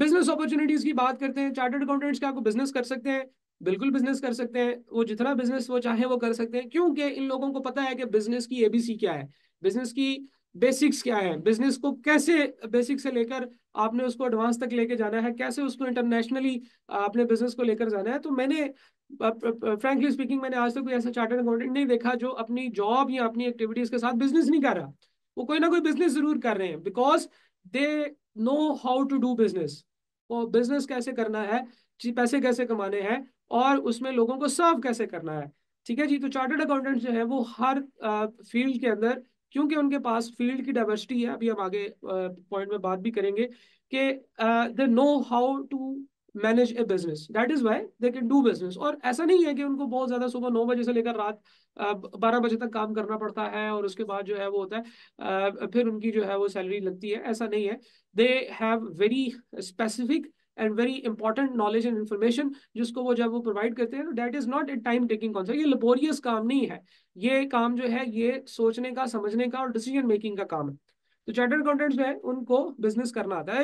business opportunities की बात करते हैं चार्टर्ड अकाउंटेंट्स क्या को बिजनेस कर सकते हैं बिल्कुल बिजनेस कर सकते हैं वो जितना बिजनेस वो चाहे वो कर सकते हैं क्योंकि इन लोगों को पता है कि बिजनेस की एबीसी क्या है बिजनेस की बेसिक्स क्या है बिजनेस को कैसे बेसिक से लेकर आपने उसको एडवांस तक लेके जाना है कैसे उसको इंटरनेशनली आपने बिजनेस को लेकर जाना है तो मैंने फ्रेंकली स्पीकिंग मैंने आज तक तो कोई ऐसा चार्टर्ड अकाउंटेंट नहीं देखा जो अपनी जॉब या अपनी एक्टिविटीज के साथ बिजनेस नहीं कर रहा वो कोई ना कोई बिजनेस जरूर कर रहे हैं because they know how to do business और बिजनेस कैसे करना है जी पैसे कैसे कमाने हैं और उसमें लोगों को सर्व कैसे करना है ठीक है जी तो चार्टर्ड अकाउंटेंट जो है वो हर फील्ड के अंदर क्योंकि उनके पास फील्ड की डाइवर्सिटी है अभी हम आगे पॉइंट में बात भी करेंगे कि they know how to manage a business that is why they can do business और ऐसा नहीं है कि उनको बहुत ज्यादा सुबह नौ बजे से लेकर रात बारह बजे तक काम करना पड़ता है और उसके बाद जो है वो होता है फिर उनकी जो है वो सैलरी लगती है ऐसा नहीं है they have very specific and very important knowledge and information जिसको वो जब वो प्रोवाइड करते हैं तो that is not a time taking concept ये लेबोरियस काम नहीं है ये काम जो है ये सोचने का समझने का और डिसीजन मेकिंग का काम है तो चार्टर्ड अकाउंटेंट्स जो है उनको बिजनेस करना आता है